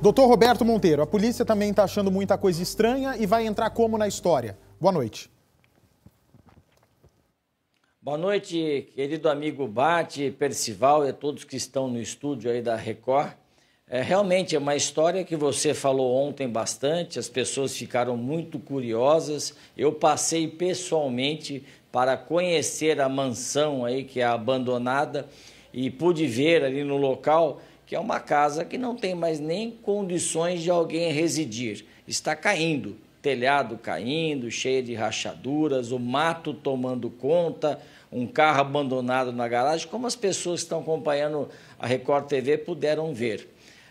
Doutor Roberto Monteiro, a polícia também está achando muita coisa estranha e vai entrar como na história? Boa noite. Boa noite, querido amigo Bate, Percival e todos que estão no estúdio aí da Record. É, realmente é uma história que você falou ontem bastante, as pessoas ficaram muito curiosas. Eu passei pessoalmente para conhecer a mansão aí que é abandonada e pude ver ali no local que é uma casa que não tem mais nem condições de alguém residir. Está caindo, telhado caindo, cheio de rachaduras, o mato tomando conta, um carro abandonado na garagem, como as pessoas que estão acompanhando a Record TV puderam ver.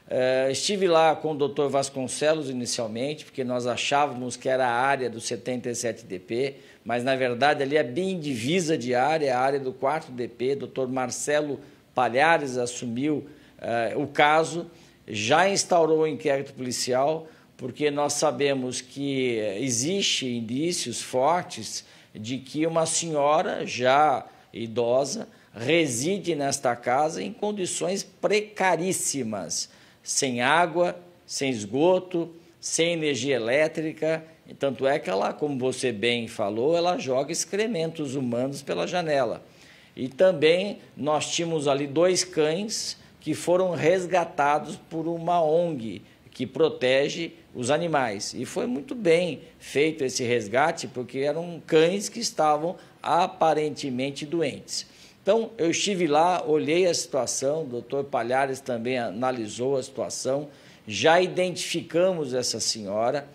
Eh, estive lá com o doutor Vasconcelos inicialmente, porque nós achávamos que era a área do 77DP, mas na verdade ali é bem divisa de área, é a área do 4DP. Doutor Marcelo Palhares assumiu eh, o caso, já instaurou o um inquérito policial, porque nós sabemos que eh, existem indícios fortes de que uma senhora já idosa reside nesta casa em condições precaríssimas, sem água, sem esgoto, sem energia elétrica. Tanto é que ela, como você bem falou, ela joga excrementos humanos pela janela. E também nós tínhamos ali dois cães que foram resgatados por uma ONG que protege os animais. E foi muito bem feito esse resgate, porque eram cães que estavam aparentemente doentes. Então, eu estive lá, olhei a situação, o doutor Palhares também analisou a situação, já identificamos essa senhora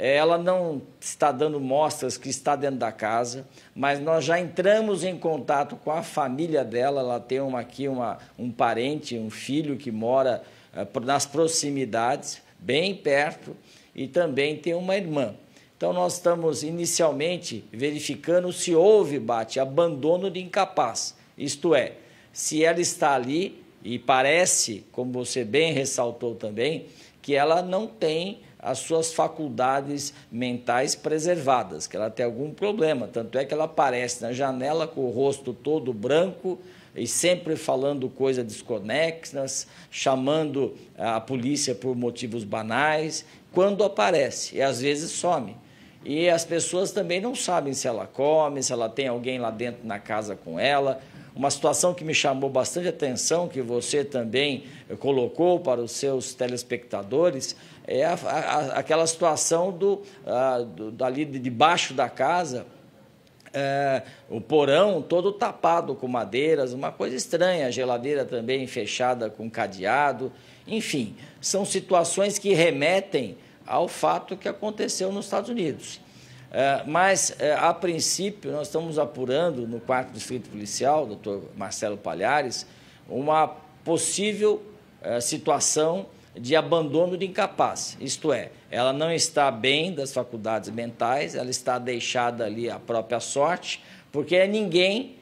é, ela não está dando mostras que está dentro da casa, mas nós já entramos em contato com a família dela. Ela tem uma, aqui uma, um parente, um filho que mora eh, nas proximidades, bem perto, e também tem uma irmã. Então, nós estamos inicialmente verificando se houve, Bate, abandono de incapaz, isto é, se ela está ali e parece, como você bem ressaltou também, que ela não tem as suas faculdades mentais preservadas, que ela tem algum problema. Tanto é que ela aparece na janela com o rosto todo branco e sempre falando coisas desconexas, chamando a polícia por motivos banais. Quando aparece, e às vezes some. E as pessoas também não sabem se ela come, se ela tem alguém lá dentro na casa com ela. Uma situação que me chamou bastante atenção, que você também colocou para os seus telespectadores, é a, a, aquela situação do, a, do, dali de debaixo da casa, é, o porão todo tapado com madeiras, uma coisa estranha, a geladeira também fechada com cadeado. Enfim, são situações que remetem ao fato que aconteceu nos Estados Unidos. É, mas, é, a princípio, nós estamos apurando no do Distrito Policial, doutor Marcelo Palhares, uma possível é, situação de abandono de incapaz, isto é, ela não está bem das faculdades mentais, ela está deixada ali à própria sorte, porque ninguém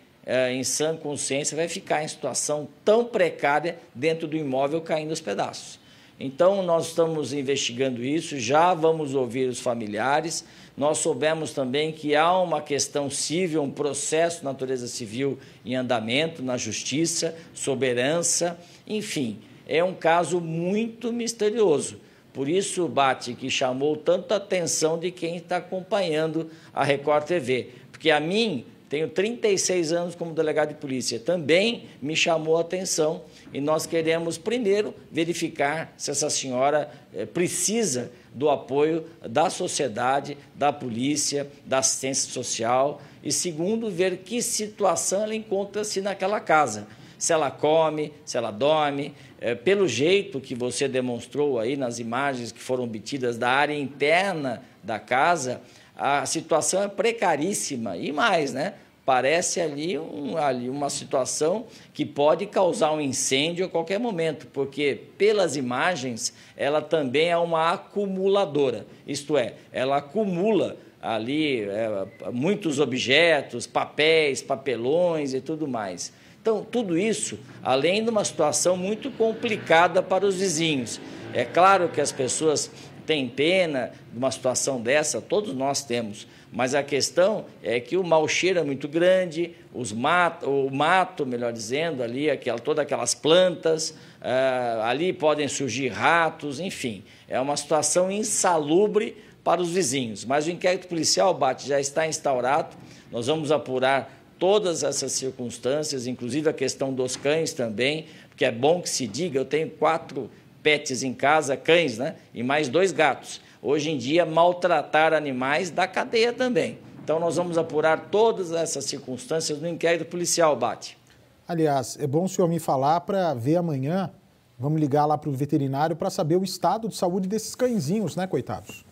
em sã consciência vai ficar em situação tão precária dentro do imóvel caindo aos pedaços. Então, nós estamos investigando isso, já vamos ouvir os familiares. Nós soubemos também que há uma questão civil, um processo de natureza civil em andamento na justiça, soberança, enfim, é um caso muito misterioso. Por isso bate que chamou tanta atenção de quem está acompanhando a Record TV, porque a mim tenho 36 anos como delegado de polícia, também me chamou a atenção e nós queremos primeiro verificar se essa senhora eh, precisa do apoio da sociedade, da polícia, da assistência social. E segundo, ver que situação ela encontra-se naquela casa se ela come, se ela dorme, eh, pelo jeito que você demonstrou aí nas imagens que foram obtidas da área interna da casa, a situação é precaríssima e mais, né? parece ali, um, ali uma situação que pode causar um incêndio a qualquer momento, porque pelas imagens ela também é uma acumuladora, isto é, ela acumula ali é, muitos objetos, papéis, papelões e tudo mais. Então, tudo isso, além de uma situação muito complicada para os vizinhos. É claro que as pessoas têm pena de uma situação dessa, todos nós temos, mas a questão é que o mau cheiro é muito grande, os mato, o mato, melhor dizendo, ali, aquela, todas aquelas plantas, ah, ali podem surgir ratos, enfim. É uma situação insalubre para os vizinhos. Mas o inquérito policial, Bate, já está instaurado. Nós vamos apurar todas essas circunstâncias, inclusive a questão dos cães também, porque é bom que se diga, eu tenho quatro pets em casa, cães, né? E mais dois gatos hoje em dia, maltratar animais dá cadeia também. Então, nós vamos apurar todas essas circunstâncias no inquérito policial, Bate. Aliás, é bom o senhor me falar para ver amanhã. Vamos ligar lá para o veterinário para saber o estado de saúde desses cãezinhos, né, coitados?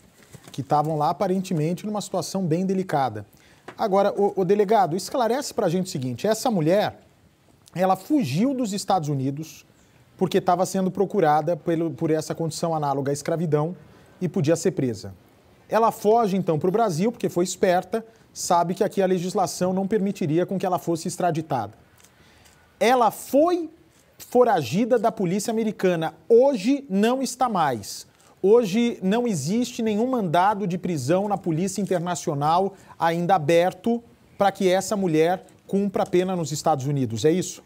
Que estavam lá aparentemente numa situação bem delicada. Agora, o, o delegado, esclarece para a gente o seguinte: essa mulher, ela fugiu dos Estados Unidos porque estava sendo procurada pelo, por essa condição análoga à escravidão e podia ser presa. Ela foge então para o Brasil, porque foi esperta, sabe que aqui a legislação não permitiria com que ela fosse extraditada. Ela foi foragida da polícia americana, hoje não está mais. Hoje não existe nenhum mandado de prisão na Polícia Internacional ainda aberto para que essa mulher cumpra a pena nos Estados Unidos, é isso?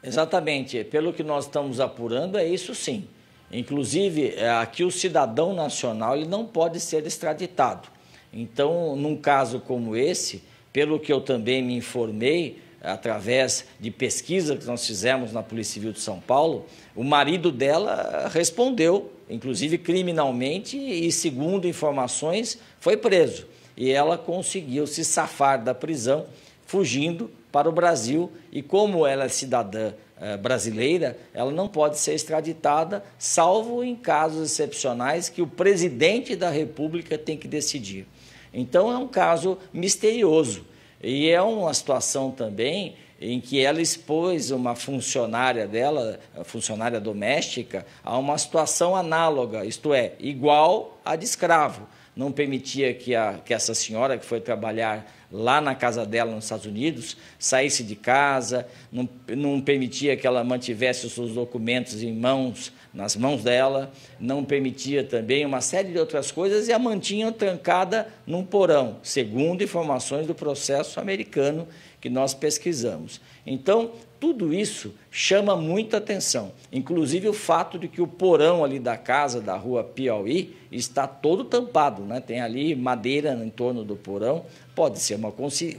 Exatamente. Pelo que nós estamos apurando, é isso sim. Inclusive, é, aqui o cidadão nacional ele não pode ser extraditado. Então, num caso como esse, pelo que eu também me informei, através de pesquisa que nós fizemos na Polícia Civil de São Paulo, o marido dela respondeu, inclusive criminalmente, e segundo informações, foi preso. E ela conseguiu se safar da prisão, fugindo para o Brasil. E como ela é cidadã eh, brasileira, ela não pode ser extraditada, salvo em casos excepcionais que o presidente da República tem que decidir. Então é um caso misterioso e é uma situação também em que ela expôs uma funcionária dela, funcionária doméstica, a uma situação análoga, isto é, igual à de escravo. Não permitia que, a, que essa senhora que foi trabalhar lá na casa dela nos Estados Unidos, saísse de casa, não, não permitia que ela mantivesse os seus documentos em mãos, nas mãos dela, não permitia também uma série de outras coisas e a mantinham trancada num porão, segundo informações do processo americano que nós pesquisamos. Então, tudo isso chama muita atenção, inclusive o fato de que o porão ali da casa, da rua Piauí, está todo tampado, né? tem ali madeira em torno do porão, Pode ser uma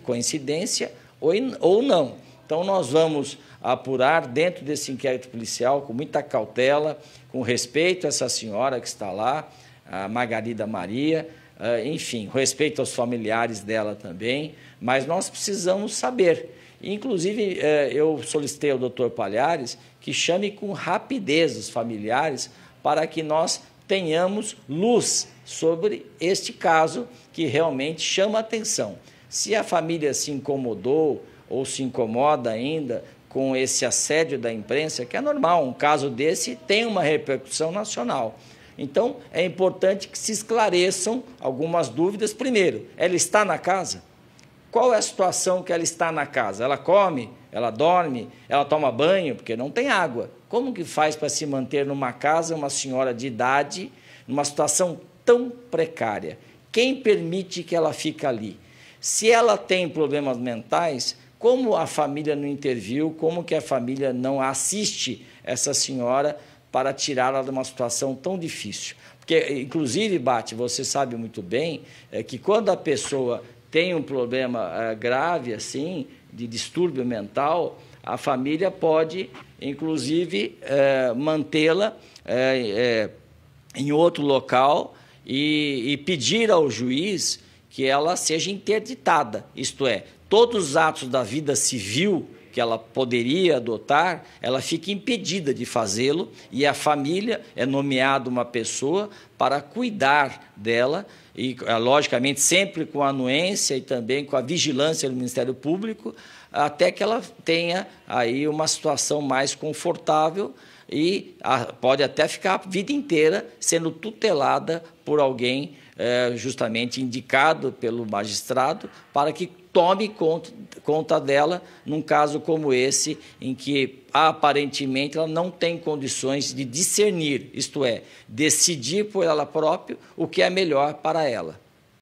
coincidência ou, ou não. Então, nós vamos apurar dentro desse inquérito policial, com muita cautela, com respeito a essa senhora que está lá, a Margarida Maria, eh, enfim, respeito aos familiares dela também, mas nós precisamos saber. Inclusive, eh, eu solicitei ao doutor Palhares que chame com rapidez os familiares para que nós tenhamos luz sobre este caso que realmente chama atenção. Se a família se incomodou ou se incomoda ainda com esse assédio da imprensa, que é normal, um caso desse tem uma repercussão nacional. Então, é importante que se esclareçam algumas dúvidas. Primeiro, ela está na casa? Qual é a situação que ela está na casa? Ela come? Ela dorme? Ela toma banho? Porque não tem água. Como que faz para se manter numa casa uma senhora de idade, numa situação tão precária? Quem permite que ela fique ali? Se ela tem problemas mentais, como a família não interviu, como que a família não assiste essa senhora para tirá-la de uma situação tão difícil? Porque, inclusive, Bate, você sabe muito bem é, que quando a pessoa tem um problema é, grave assim, de distúrbio mental, a família pode, inclusive, é, mantê-la é, é, em outro local e, e pedir ao juiz que ela seja interditada, isto é, todos os atos da vida civil que ela poderia adotar, ela fica impedida de fazê-lo e a família é nomeada uma pessoa para cuidar dela e, eh, logicamente, sempre com a anuência e também com a vigilância do Ministério Público, até que ela tenha aí uma situação mais confortável e pode até ficar a vida inteira sendo tutelada por alguém eh, justamente indicado pelo magistrado para que tome conta, conta dela num caso como esse, em que aparentemente ela não tem condições de discernir, isto é, decidir por ela própria o que é melhor para ela.